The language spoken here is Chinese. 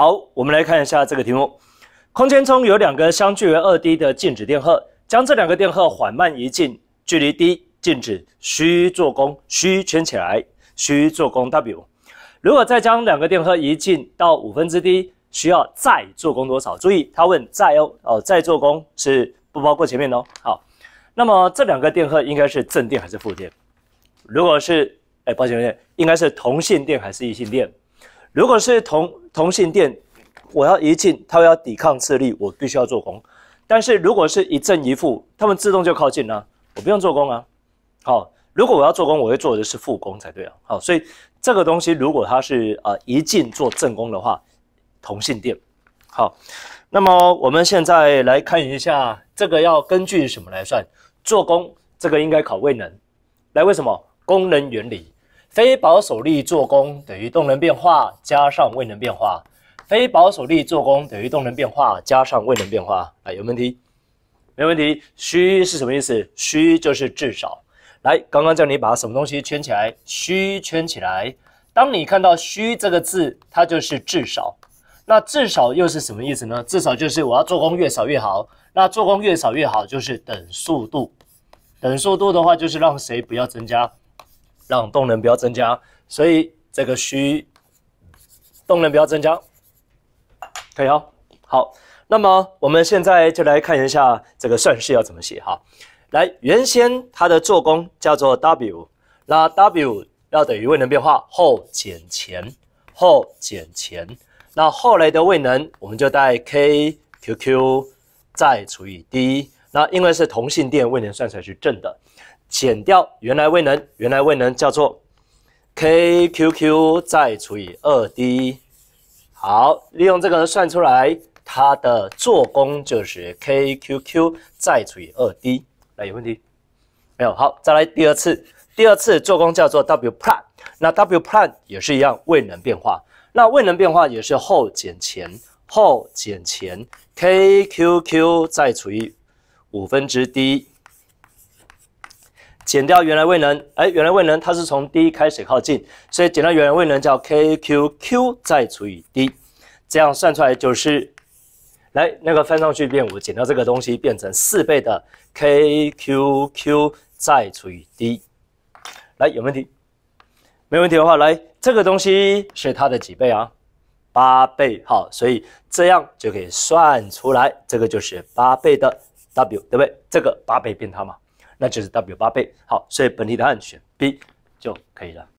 好，我们来看一下这个题目。空间中有两个相距为二 d 的静止电荷，将这两个电荷缓慢移近，距离 d 静止需做功，需圈起来，需做功 W。如果再将两个电荷移近到五分之 d，需要再做功多少？注意，他问再哦哦再做功是不包括前面哦。好，那么这两个电荷应该是正电还是负电？如果是哎，抱歉抱歉，应该是同性电还是异性电？如果是同同性电，我要一进，他要抵抗斥力，我必须要做功。但是如果是一正一负，他们自动就靠近了，我不用做功啊。好，如果我要做功，我会做的是负功才对啊。好，所以这个东西如果它是啊一进做正功的话，同性电。好，那么我们现在来看一下，这个要根据什么来算？做功这个应该考未能。来，为什么？功能原理。非保守力做功等于动能变化加上位能变化。非保守力做功等于动能变化加上位能变化啊？有问题？没问题。虚是什么意思？虚就是至少。来，刚刚叫你把什么东西圈起来？虚圈起来。当你看到虚这个字，它就是至少。那至少又是什么意思呢？至少就是我要做功越少越好。那做功越少越好就是等速度。等速度的话就是让谁不要增加？让动能不要增加，所以这个虚动能不要增加，可以哦。好，那么我们现在就来看一下这个算式要怎么写哈。来，原先它的做工叫做 W，那 W 要等于位能变化后减前，后减前。那后来的位能我们就带 kqq 再除以 d，那因为是同性电位能算出来是正的。减掉原来未能，原来未能叫做 kqQ 再除以二 d。好，利用这个算出来，它的做工就是 kqQ 再除以二 d。那有问题？没有。好，再来第二次，第二次做工叫做 W_plan。那 W_plan 也是一样，未能变化。那未能变化也是后减前，后减前 kqQ 再除以五分之 d。减掉原来位能，哎，原来位能它是从 D 开始靠近，所以减掉原来位能叫 kqQ 再除以 d，这样算出来就是，来那个翻上去变五，减掉这个东西变成四倍的 kqQ 再除以 d，来有问题？没问题的话，来这个东西是它的几倍啊？八倍，好，所以这样就可以算出来，这个就是八倍的 W，对不对？这个八倍变它嘛。那就是 W 八倍，好，所以本题答案选 B 就可以了。